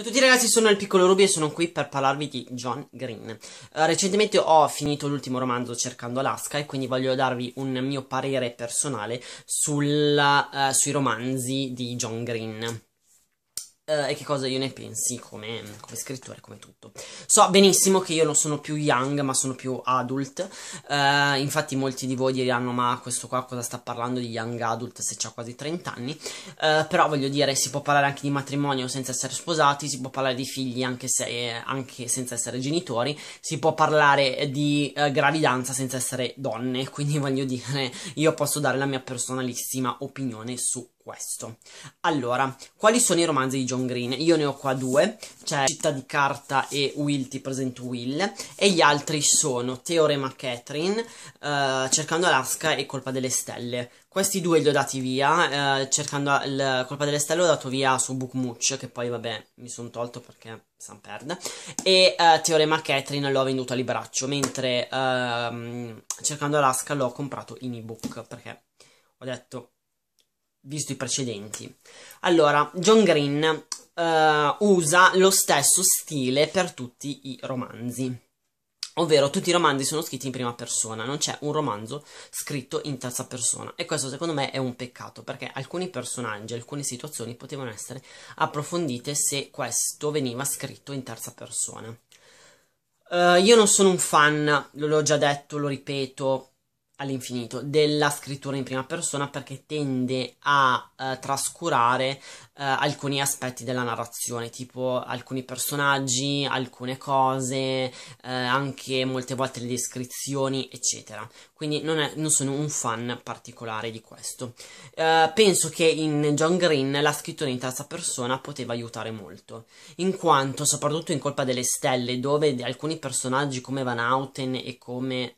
Ciao a tutti ragazzi, sono il piccolo Ruby e sono qui per parlarvi di John Green. Eh, recentemente ho finito l'ultimo romanzo cercando Alaska e quindi voglio darvi un mio parere personale sulla, uh, sui romanzi di John Green. Eh, e che cosa io ne pensi come, come, scrittore, come tutto. So benissimo che io non sono più young, ma sono più adult. Uh, infatti, molti di voi diranno: Ma questo qua cosa sta parlando di young adult se ha quasi 30 anni? Uh, però voglio dire, si può parlare anche di matrimonio senza essere sposati, si può parlare di figli anche, se, anche senza essere genitori, si può parlare di uh, gravidanza senza essere donne. Quindi, voglio dire, io posso dare la mia personalissima opinione su questo. Allora, quali sono i romanzi di John Green? Io ne ho qua due, cioè Città di carta e Will ti presento Will, e gli altri sono Teorema Catherine, uh, Cercando Alaska e Colpa delle Stelle. Questi due li ho dati via, uh, cercando il Colpa delle Stelle l'ho dato via su Bookmooch, che poi vabbè mi sono tolto perché San perde, e uh, Teorema Catherine l'ho venduto a Libraccio, mentre ehm, Cercando Alaska l'ho comprato in ebook perché ho detto visto i precedenti. Allora, John Green uh, usa lo stesso stile per tutti i romanzi. Ovvero tutti i romanzi sono scritti in prima persona, non c'è un romanzo scritto in terza persona. E questo secondo me è un peccato, perché alcuni personaggi, alcune situazioni potevano essere approfondite se questo veniva scritto in terza persona. Uh, io non sono un fan, l'ho già detto, lo ripeto, all'infinito della scrittura in prima persona perché tende a eh, trascurare eh, alcuni aspetti della narrazione, tipo alcuni personaggi, alcune cose, eh, anche molte volte le descrizioni, eccetera. Quindi non, è, non sono un fan particolare di questo. Eh, penso che in John Green la scrittura in terza persona poteva aiutare molto, in quanto soprattutto in Colpa delle Stelle, dove alcuni personaggi come Van Houten e come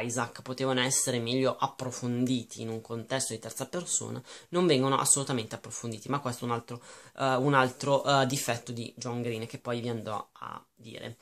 Isaac potevano essere meglio approfonditi in un contesto di terza persona, non vengono assolutamente approfonditi, ma questo è un altro, uh, un altro uh, difetto di John Green che poi vi andrò a dire.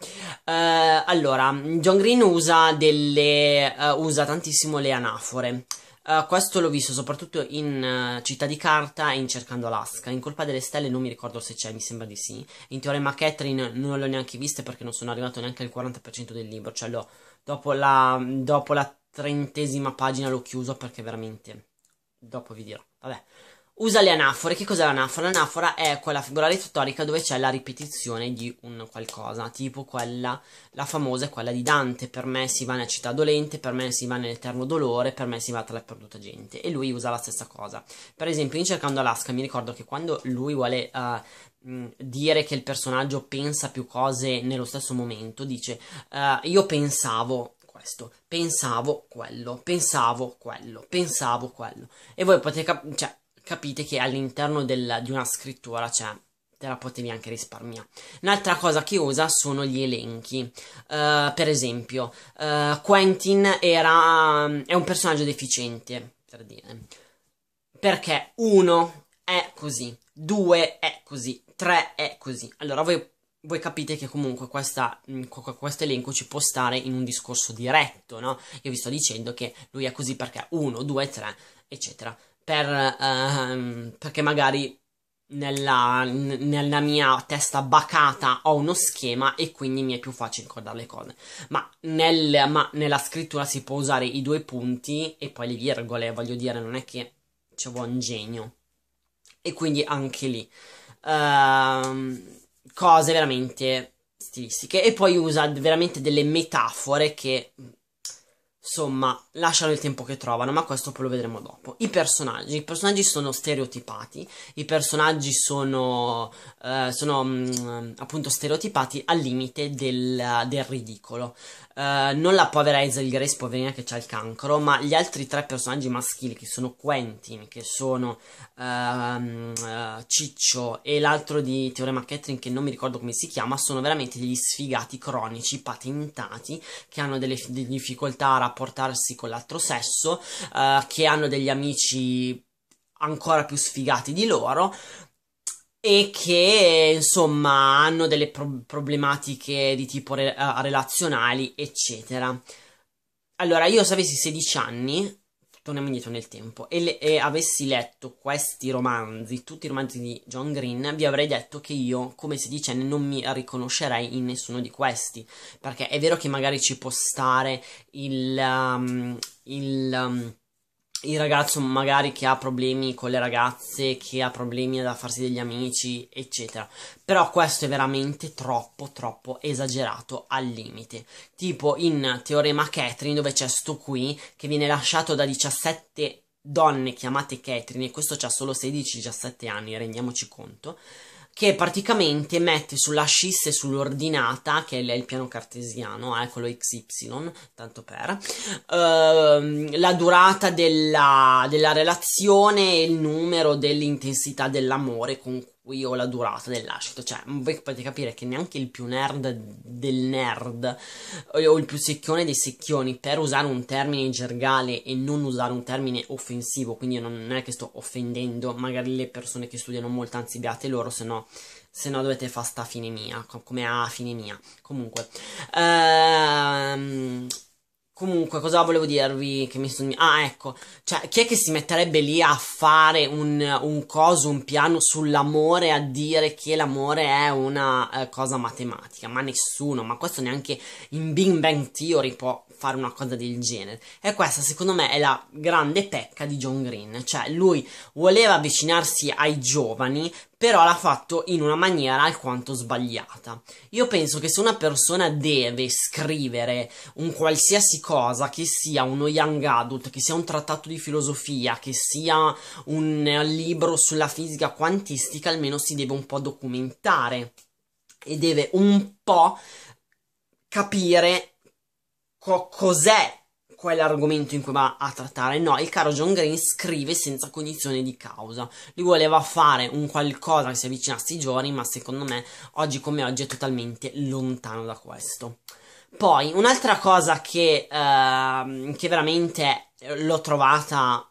Uh, allora, John Green usa, delle, usa tantissimo le anafore. Uh, questo l'ho visto soprattutto in uh, Città di Carta e in Cercando Alaska. In Colpa delle Stelle non mi ricordo se c'è, mi sembra di sì. In Teorema Catherine non l'ho neanche vista perché non sono arrivato neanche al 40% del libro, cioè l'ho, Dopo la, dopo la trentesima pagina l'ho chiuso perché veramente. Dopo vi dirò. Vabbè. Usa le anafore. Che cos'è l'anafora? L'anafora è quella figura retorica dove c'è la ripetizione di un qualcosa, tipo quella, la famosa è quella di Dante. Per me si va nella città dolente, per me si va nell'eterno dolore, per me si va tra la perduta gente. E lui usa la stessa cosa. Per esempio, in Cercando Alaska mi ricordo che quando lui vuole uh, Mm, dire che il personaggio pensa più cose nello stesso momento, dice uh, io pensavo questo, pensavo quello, pensavo quello, pensavo quello. E voi potete cap- cioè, capite che all'interno del, di una scrittura c'è. Cioè, te la potevi anche risparmiare. Un'altra cosa che usa sono gli elenchi. Uh, per esempio, uh, Quentin era, è un personaggio deficiente, per dire. Perché uno è così, due è così, 3 è così. Allora voi, voi capite che comunque mm, questo elenco ci può stare in un discorso diretto, no? Io vi sto dicendo che lui è così perché 1, 2, 3, eccetera. Per, ehm, perché magari nella, nella, mia testa bacata ho uno schema e quindi mi è più facile ricordare le cose. Ma, nel, ma, nella scrittura si può usare i due punti e poi le virgole, voglio dire, non è che ci vuole un genio. E quindi anche lì. Ehm, cose veramente stilistiche e poi usa veramente delle metafore che insomma, lasciano il tempo che trovano, ma questo poi lo vedremo dopo. I personaggi, i personaggi sono stereotipati, i personaggi sono, eh, sono mh, mm, appunto stereotipati al limite del, del ridicolo. Eh, non la povera Hazel Grace, poverina che ha il cancro, ma gli altri tre personaggi maschili, che sono Quentin, che sono ehm, eh, Ciccio e l'altro di Teorema Catherine, che non mi ricordo come si chiama, sono veramente degli sfigati cronici, patentati, che hanno delle, delle difficoltà a portarsi con l'altro sesso, eh, che hanno degli amici ancora più sfigati di loro e che insomma hanno delle pro- problematiche di tipo re- eh, relazionali, eccetera. Allora, io se avessi 16 anni torniamo indietro nel tempo e, le, e, avessi letto questi romanzi, tutti i romanzi di John Green, vi avrei detto che io, come si dice, non mi riconoscerei in nessuno di questi. Perché è vero che magari ci può stare il. Um, il um, il ragazzo magari che ha problemi con le ragazze, che ha problemi da farsi degli amici, eccetera. Però questo è veramente troppo, troppo esagerato al limite. Tipo in Teorema Catherine, dove c'è sto qui che viene lasciato da 17 donne chiamate Catherine, e questo ha solo 16-17 anni, rendiamoci conto che praticamente mette sull'ascissa e sull'ordinata, che è il piano cartesiano, eccolo eh, XY, tanto per, ehm, la durata della, della relazione e il numero dell'intensità dell'amore con cui io la durata dell'ascito, cioè voi potete capire che neanche il più nerd del nerd eh, o il più secchione dei secchioni, per usare un termine gergale e non usare un termine offensivo, quindi non è che sto offendendo magari le persone che studiano molto, anzi beate loro, se no se no dovete fare sta fine mia, come a fine mia. Comunque, ehm, Comunque, cosa volevo dirvi che mi sono... Ah, ecco, cioè, chi è che si metterebbe lì a fare un, un coso, un piano sull'amore, a dire che l'amore è una eh, cosa matematica? Ma nessuno, ma questo neanche in Big Bang Theory può fare una cosa del genere. E questa, secondo me, è la grande pecca di John Green. Cioè, lui voleva avvicinarsi ai giovani, però l'ha fatto in una maniera alquanto sbagliata. Io penso che se una persona deve scrivere un qualsiasi cosa, che sia uno young adult, che sia un trattato di filosofia, che sia un libro sulla fisica quantistica, almeno si deve un po' documentare e deve un po' capire co- cos'è quell'argomento in cui va a trattare. No, il caro John Green scrive senza cognizione di causa. Lui voleva fare un qualcosa che si avvicinasse ai giorni, ma secondo me oggi come oggi è totalmente lontano da questo. Poi, un'altra cosa che, eh, che veramente l'ho trovata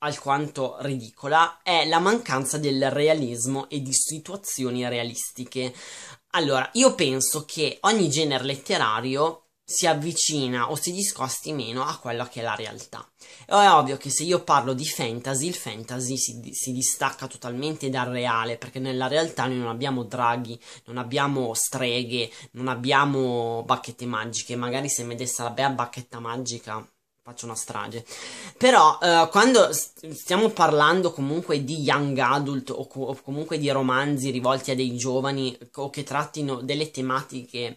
alquanto ridicola è la mancanza del realismo e di situazioni realistiche. Allora, io penso che ogni genere letterario si avvicina o si discosti meno a quella che è la realtà. È ovvio che se io parlo di fantasy, il fantasy si, si, distacca totalmente dal reale, perché nella realtà noi non abbiamo draghi, non abbiamo streghe, non abbiamo bacchette magiche. Magari se mi desse la bella bacchetta magica faccio una strage. Però eh, quando stiamo parlando comunque di young adult o, co- o, comunque di romanzi rivolti a dei giovani o che trattino delle tematiche eh,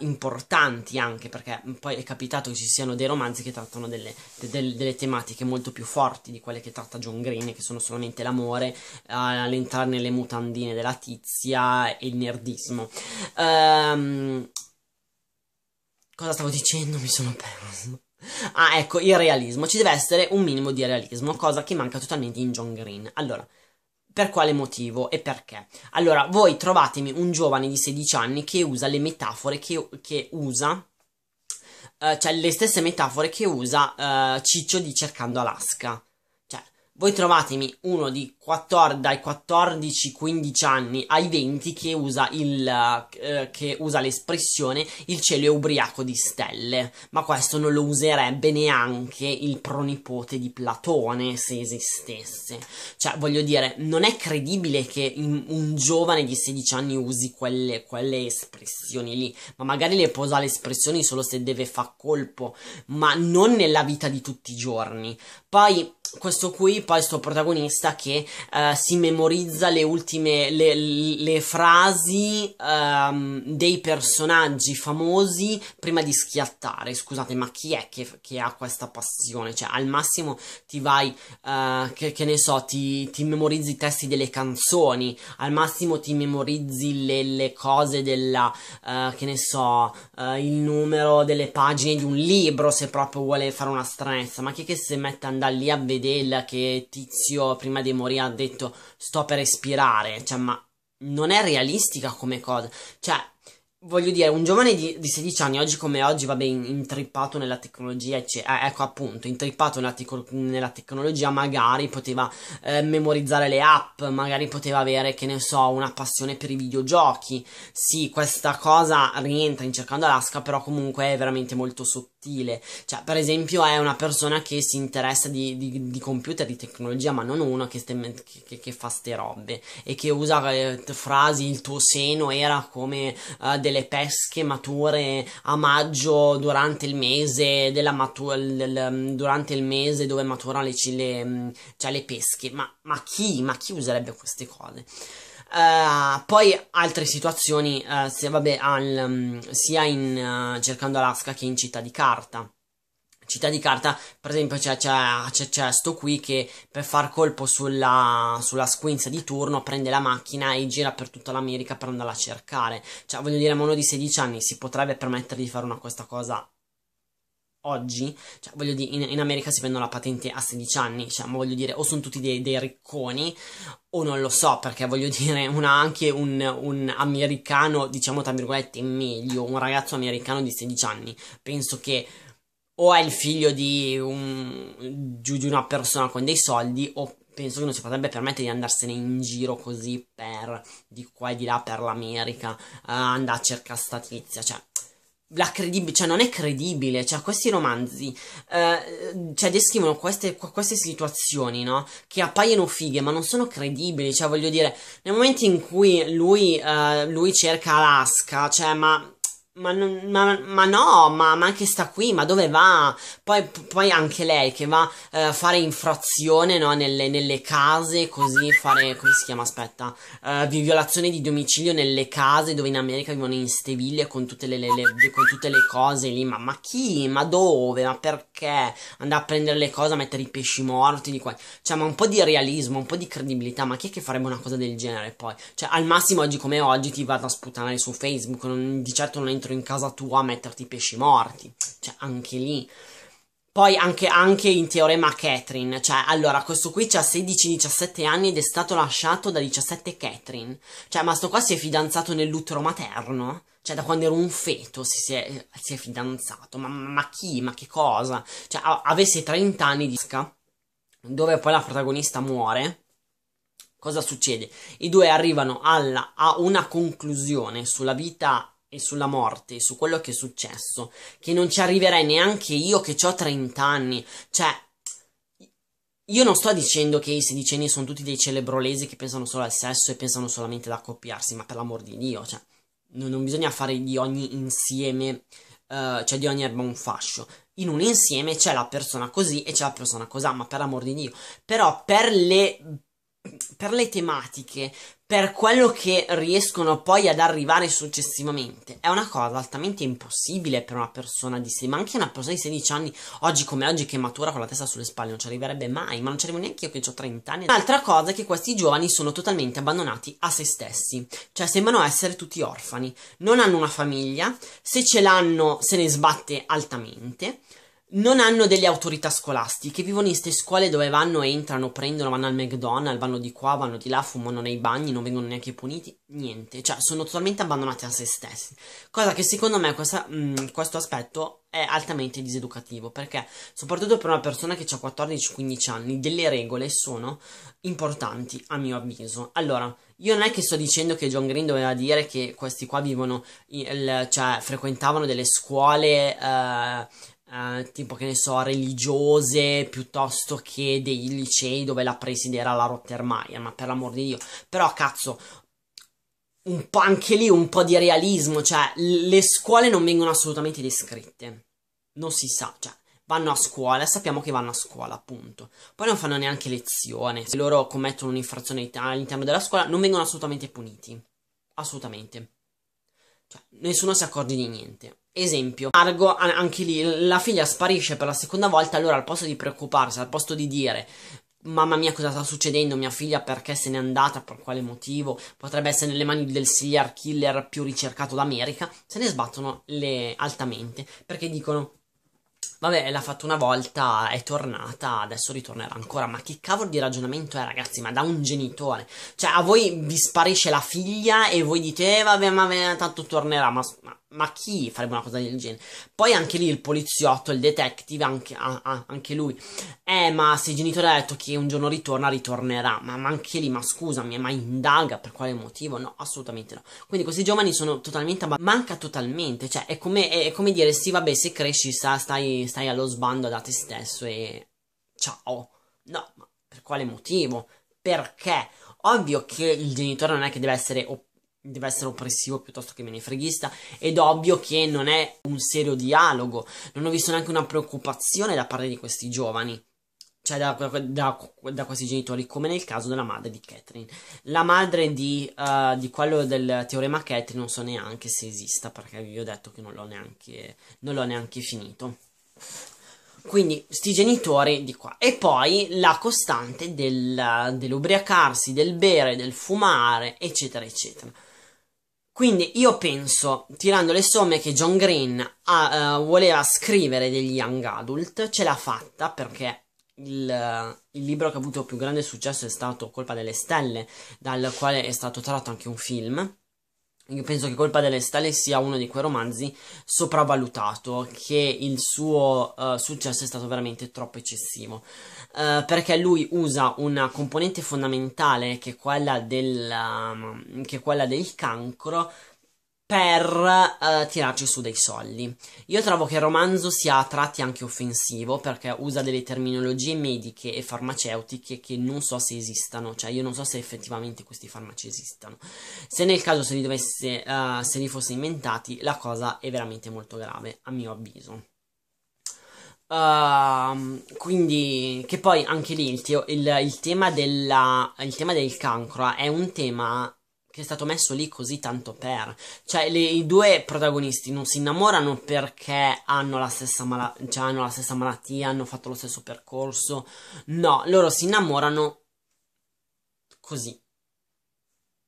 importanti anche, perché poi è capitato che ci siano dei romanzi che trattano delle, de- de- delle, tematiche molto più forti di quelle che tratta John Green, che sono solamente l'amore, eh, l'entrare nelle mutandine della tizia e il nerdismo. Ehm... Cosa stavo dicendo? Mi sono perso. Ah, ecco, il realismo. Ci deve essere un minimo di realismo, cosa che manca totalmente in John Green. Allora, per quale motivo e perché? Allora, voi trovatemi un giovane di 16 anni che usa le metafore che, che usa, eh, cioè le stesse metafore che usa eh, Ciccio di Cercando Alaska. Cioè, voi trovatemi uno di 14, dai 14-15 anni ai 20 che usa, il, eh, che usa l'espressione il cielo è ubriaco di stelle, ma questo non lo userebbe neanche il pronipote di Platone se esistesse. Cioè, voglio dire, non è credibile che un giovane di 16 anni usi quelle, quelle espressioni lì, ma magari le posa le espressioni solo se deve far colpo, ma non nella vita di tutti i giorni. Poi questo qui, poi sto protagonista che uh, si memorizza le ultime le, le frasi um, dei personaggi famosi prima di schiattare. Scusate, ma chi è che, che ha questa passione? Cioè, al massimo ti vai, uh, che, che, ne so, ti, ti, memorizzi i testi delle canzoni, al massimo ti memorizzi le, le cose della, uh, che ne so, il numero delle pagine di un libro se proprio vuole fare una stranezza. Ma chi è che si mette ad andare lì a vedere che tizio prima di morire ha detto sto per espirare, cioè, ma non è realistica come cosa. Cioè, voglio dire, un giovane di, di 16 anni, oggi come oggi, vabbè, intrippato nella tecnologia, ecc. Cioè, eh, ecco appunto, intrippato nella, tec- nella tecnologia, magari poteva eh, memorizzare le app, magari poteva avere, che ne so, una passione per i videogiochi. Sì, questa cosa rientra in Cercando Alaska, però comunque è veramente molto sottile sottile. Cioè, per esempio, è una persona che si interessa di, di, di computer, di tecnologia, ma non una che, ste, che, che fa ste robe e che usa eh, frasi il tuo seno era come eh, delle pesche mature a maggio durante il mese della matura del, mm, durante il mese dove maturano le, le, mm, cioè le pesche. Ma, ma chi? Ma chi userebbe queste cose? Uh, poi altre situazioni, uh, se, vabbè, al, um, sia in uh, Cercando Alaska che in Città di Carta. Città di Carta, per esempio, c'è, c'è, c'è sto qui che per far colpo sulla, sulla, squinza di turno prende la macchina e gira per tutta l'America per andarla a cercare. Cioè, voglio dire, a uno di 16 anni si potrebbe permettere di fare una, questa cosa oggi, cioè, voglio dire, in, in, America si prendono la patente a 16 anni, cioè, ma voglio dire, o sono tutti dei, dei ricconi, o non lo so, perché voglio dire, una, anche un, un, americano, diciamo tra virgolette, meglio, un ragazzo americano di 16 anni, penso che o è il figlio di, un, di una persona con dei soldi, o penso che non si potrebbe permettere di andarsene in giro così per, di qua e di là per l'America, uh, andare a cercare statizia, cioè la credibile, cioè non è credibile, cioè questi romanzi eh, cioè descrivono queste, queste, situazioni, no? Che appaiono fighe, ma non sono credibili, cioè voglio dire, nel momento in cui lui, eh, lui cerca Alaska, cioè ma ma, ma, ma, no, ma, ma, anche sta qui, ma dove va? Poi, poi anche lei che va eh, a uh, fare infrazione no? nelle, nelle, case, così fare, come si chiama, aspetta, uh, violazione di domicilio nelle case dove in America vivono in stiviglie con tutte le, le, le, con tutte le cose lì, ma, ma chi? Ma dove? Ma perché? Andare a prendere le cose, a mettere i pesci morti di qua, cioè ma un po' di realismo, un po' di credibilità, ma chi è che farebbe una cosa del genere poi? Cioè al massimo oggi come oggi ti vado a sputare su Facebook, non, di certo non è dentro in casa tua a metterti i pesci morti. Cioè, anche lì. Poi anche, anche in teorema Catherine, cioè allora questo qui c'ha 16-17 anni ed è stato lasciato da 17 Catherine, cioè ma sto qua si è fidanzato nell'utero materno, cioè da quando era un feto si, si, è, si è, fidanzato, ma, ma, chi, ma che cosa? Cioè a, avesse 30 anni di sca, dove poi la protagonista muore, cosa succede? I due arrivano alla, a una conclusione sulla vita e sulla morte, su quello che è successo, che non ci arriverei neanche io che ho 30 anni. Cioè, io non sto dicendo che i sedicenni sono tutti dei celebrolesi che pensano solo al sesso e pensano solamente ad accoppiarsi, ma per l'amor di Dio, cioè, non, non bisogna fare di ogni insieme, uh, cioè di ogni erba un fascio. In un insieme c'è la persona così e c'è la persona così, ma per l'amor di Dio. Però per le, per le tematiche, per quello che riescono poi ad arrivare successivamente. È una cosa altamente impossibile per una persona di 16, ma anche una persona di 16 anni, oggi come oggi, che matura con la testa sulle spalle, non ci arriverebbe mai, ma non ci arrivo neanche io che ho 30 anni. Un'altra cosa è che questi giovani sono totalmente abbandonati a se stessi, cioè sembrano essere tutti orfani, non hanno una famiglia, se ce l'hanno se ne sbatte altamente non hanno delle autorità scolastiche, vivono in ste scuole dove vanno, entrano, prendono, vanno al McDonald's, vanno di qua, vanno di là, fumano nei bagni, non vengono neanche puniti, niente, cioè sono totalmente abbandonati a se stessi. Cosa che secondo me questa, mh, questo aspetto è altamente diseducativo, perché soprattutto per una persona che ha 14-15 anni, delle regole sono importanti a mio avviso. Allora, io non è che sto dicendo che John Green doveva dire che questi qua vivono, il, cioè frequentavano delle scuole... Eh, eh, tipo che ne so, religiose piuttosto che dei licei dove la presiderà la Rottermeier, ma per l'amor di Dio. Però cazzo, un po' anche lì un po' di realismo, cioè le scuole non vengono assolutamente descritte. Non si sa, cioè vanno a scuola, sappiamo che vanno a scuola, appunto. Poi non fanno neanche lezione. Se loro commettono un'infrazione all'interno della scuola non vengono assolutamente puniti. Assolutamente. Cioè, nessuno si accorge di niente. Esempio, Margo, anche lì, la figlia sparisce per la seconda volta, allora al posto di preoccuparsi, al posto di dire mamma mia cosa sta succedendo, mia figlia perché se n'è andata, per quale motivo, potrebbe essere nelle mani del serial killer più ricercato d'America, se ne sbattono le... altamente, perché dicono Vabbè, l'ha fatto una volta, è tornata, adesso ritornerà ancora. Ma che cavolo di ragionamento è, ragazzi? Ma da un genitore. Cioè, a voi vi sparisce la figlia e voi dite, eh, vabbè, ma tanto tornerà. Ma, ma ma chi farebbe una cosa del genere? Poi anche lì il poliziotto, il detective, anche, a, a, anche lui. Eh, ma se il genitore ha detto che un giorno ritorna, ritornerà. Ma, ma, anche lì, ma scusami, ma indaga per quale motivo? No, assolutamente no. Quindi questi giovani sono totalmente abba- manca totalmente. Cioè, è come, è come, dire: sì, vabbè, se cresci, sta, stai, stai allo sbando da te stesso e. Ciao. No, ma per quale motivo? Perché? Ovvio che il genitore non è che deve essere opposto deve essere oppressivo piuttosto che menefreghista ed ovvio che non è un serio dialogo, non ho visto neanche una preoccupazione da parte di questi giovani, cioè da, da, da questi genitori, come nel caso della madre di Catherine. La madre di, uh, di, quello del teorema Catherine non so neanche se esista perché vi ho detto che non l'ho neanche, non l'ho neanche finito. Quindi, sti genitori di qua. E poi la costante del, dell'ubriacarsi, del bere, del fumare, eccetera, eccetera. Quindi io penso, tirando le somme, che John Green ha, uh, voleva scrivere degli young adult, ce l'ha fatta perché il, uh, il, libro che ha avuto più grande successo è stato Colpa delle Stelle, dal quale è stato tratto anche un film. Io penso che Colpa delle Stelle sia uno di quei romanzi sopravvalutato, che il suo uh, successo è stato veramente troppo eccessivo, uh, perché lui usa una componente fondamentale che è quella del, um, che è quella del cancro per eh, tirarci su dei soldi. Io trovo che il romanzo sia a tratti anche offensivo perché usa delle terminologie mediche e farmaceutiche che non so se esistano, cioè io non so se effettivamente questi farmaci esistano. Se nel caso se li, dovesse, eh, se li fosse inventati, la cosa è veramente molto grave, a mio avviso. Uh, quindi, che poi anche lì il, il, il, tema della, il tema del cancro eh, è un tema che è stato messo lì così tanto per. Cioè, le, i due protagonisti non si innamorano perché hanno la, mala- cioè, hanno la stessa malattia, hanno fatto lo stesso percorso. No, loro si innamorano così.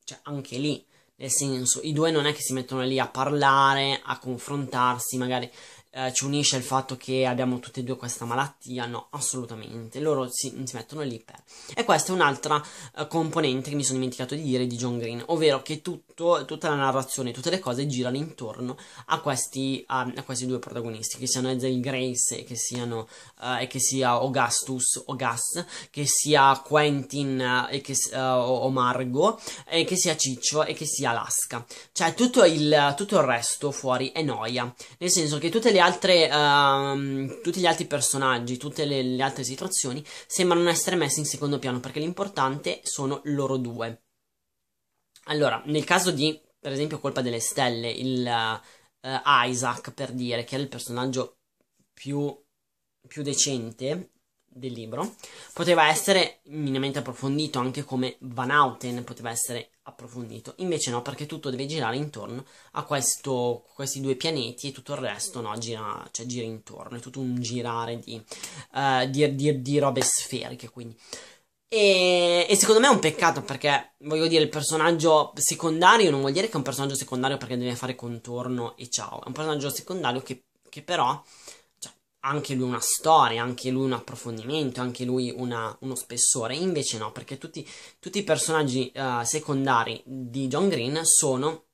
Cioè, anche lì. Nel senso, i due non è che si mettono lì a parlare, a confrontarsi, magari eh, ci unisce il fatto che abbiamo tutti e due questa malattia, no, assolutamente, loro si, si mettono lì per. E questa è un'altra eh, componente che mi sono dimenticato di dire di John Green, ovvero che tutto, tutta la narrazione, tutte le cose girano intorno a questi, a, a questi due protagonisti, che siano Ezel Grace e che, siano, eh, e che sia Augustus o Gus, che sia Quentin eh, e che, eh, o Margo, e che sia Ciccio e che sia Alaska. Cioè tutto il, tutto il resto fuori è noia, nel senso che tutte le altre, uh, tutti gli altri personaggi, tutte le, le altre situazioni sembrano essere messi in secondo piano perché l'importante sono loro due. Allora, nel caso di, per esempio, Colpa delle Stelle, il uh, Isaac, per dire, che è il personaggio più, più decente, del libro, poteva essere minimamente approfondito, anche come Van Houten poteva essere approfondito. Invece no, perché tutto deve girare intorno a questo, questi due pianeti e tutto il resto no, gira, cioè, gira intorno, è tutto un girare di, uh, di, di, di robe sferiche, quindi... E, e, secondo me è un peccato perché, voglio dire, il personaggio secondario non vuol dire che è un personaggio secondario perché deve fare contorno e ciao. È un personaggio secondario che, che però anche lui una storia, anche lui un approfondimento, anche lui una, uno spessore. Invece no, perché tutti, tutti i personaggi uh, secondari di John Green sono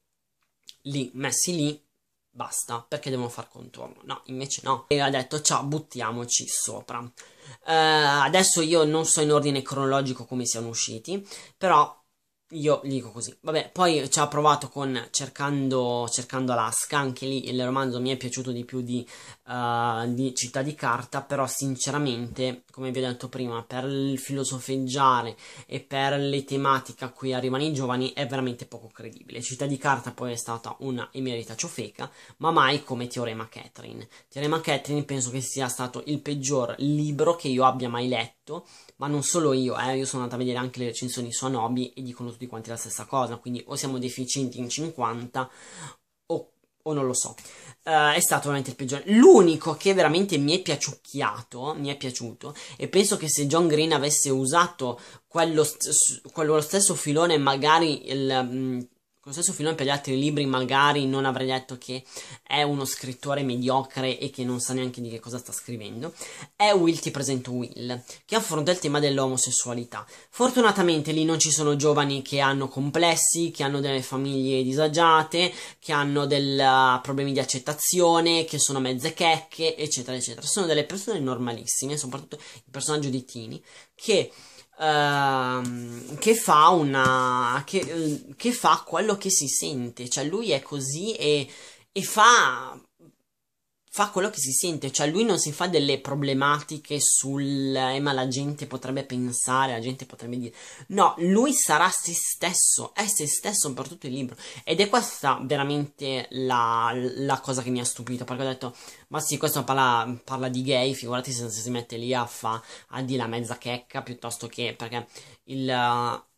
lì, messi lì, basta, perché devono far contorno. No, invece no. E ha detto, ciao, buttiamoci sopra. Uh, adesso io non so in ordine cronologico come siano usciti, però io gli dico così. Vabbè, poi ci ha provato con cercando, cercando, Alaska, anche lì il romanzo mi è piaciuto di più di, uh, di Città di Carta, però sinceramente, come vi ho detto prima, per il filosofeggiare e per le tematiche a cui arrivano i giovani è veramente poco credibile. Città di Carta poi è stata una emerita ciofeca, ma mai come Teorema Catherine. Teorema Catherine penso che sia stato il peggior libro che io abbia mai letto ma non solo io, eh, io sono andata a vedere anche le recensioni su Anobi e dicono tutti quanti la stessa cosa, quindi o siamo deficienti in 50 o, o non lo so. Uh, è stato veramente il peggiore. L'unico che veramente mi è piaciucchiato, mi è piaciuto, e penso che se John Green avesse usato quello, st- quello stesso filone, magari il... Um, con lo stesso filone per gli altri libri magari non avrei detto che è uno scrittore mediocre e che non sa neanche di che cosa sta scrivendo, è Will ti presento Will, che affronta il tema dell'omosessualità. Fortunatamente lì non ci sono giovani che hanno complessi, che hanno delle famiglie disagiate, che hanno del, eh, problemi di accettazione, che sono mezze checche, eccetera, eccetera. Sono delle persone normalissime, soprattutto il personaggio di Tini, che Ehm, che fa una che, eh, che, fa quello che si sente cioè lui è così e, e fa fa quello che si sente, cioè lui non si fa delle problematiche sul eh, ma la gente potrebbe pensare, la gente potrebbe dire no, lui sarà se stesso, è se stesso per tutto il libro ed è questa veramente la, la cosa che mi ha stupito perché ho detto ma sì, questo parla, parla di gay, figurati se, se si mette lì a, fa, a dire la mezza checca piuttosto che perché il... Eh,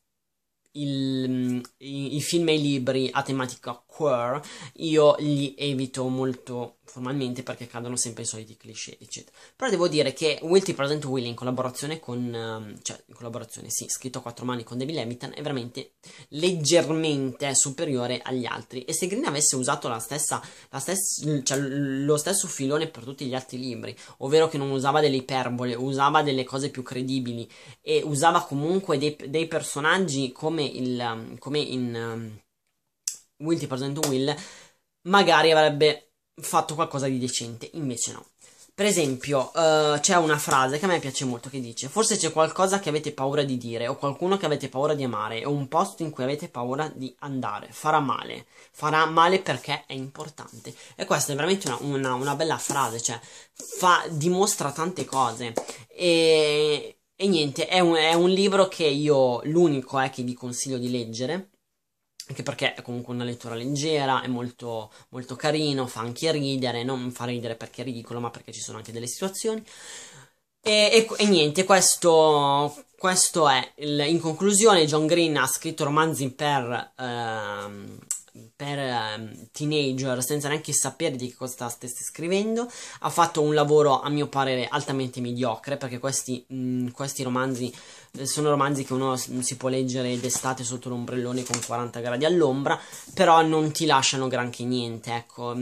il, mm, i, i, film e i libri a tematica queer, io li evito molto formalmente perché cadono sempre i soliti cliché, eccetera. Però devo dire che Wilty Present Will in collaborazione con, ehm, cioè in collaborazione, sì, scritto a quattro mani con David Levitan è veramente leggermente superiore agli altri. E se Green avesse usato la stessa, la stessa, cioè, lo stesso filone per tutti gli altri libri, ovvero che non usava delle iperbole, usava delle cose più credibili e usava comunque dei, dei personaggi come, il, ehm, come in um, Will Present Will, magari avrebbe fatto qualcosa di decente, invece no. Per esempio, uh, c'è una frase che a me piace molto che dice: Forse c'è qualcosa che avete paura di dire, o qualcuno che avete paura di amare, o un posto in cui avete paura di andare. Farà male. Farà male perché è importante. E questa è veramente una, una, una bella frase, cioè, fa, dimostra tante cose. E, e niente, è un, è un libro che io, l'unico è eh, che vi consiglio di leggere anche perché è comunque una lettura leggera, è molto, molto carino, fa anche ridere, non fa ridere perché è ridicolo, ma perché ci sono anche delle situazioni. E, e, e niente, questo, questo è il, in conclusione. John Green ha scritto romanzi per, ehm, per ehm, teenager senza neanche sapere di che cosa stesse scrivendo. Ha fatto un lavoro, a mio parere, altamente mediocre perché questi, mh, mm, questi romanzi sono romanzi che uno si può leggere d'estate sotto l'ombrellone con 40 gradi all'ombra, però non ti lasciano granché niente, ecco.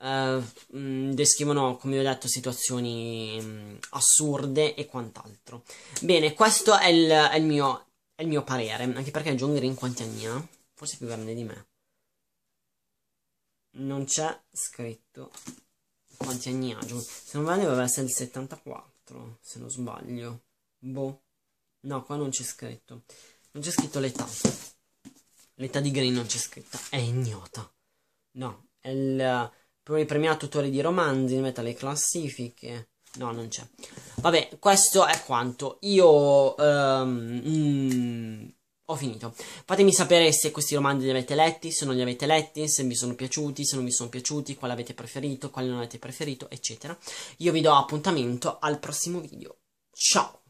Uh, descrivono, come ho detto, situazioni mm, assurde e quant'altro. Bene, questo è il, è, il mio, è il, mio, parere, anche perché John Green quanti anni ha? Forse più grande di me. Non c'è scritto quanti anni ha John. Se non vale dovrebbe essere il 74, se non sbaglio. Boh. No, qua non c'è scritto. Non c'è scritto l'età. L'età di Green non c'è scritta, è ignota. No, è il premiato autore di romanzi, in meta alle classifiche. No, non c'è. Vabbè, questo è quanto. Io um, mm, ho finito. Fatemi sapere se questi romanzi li avete letti, se non li avete letti, se vi sono piaciuti, se non vi sono piaciuti, quale avete preferito, quale non avete preferito, eccetera. Io vi do appuntamento al prossimo video. Ciao!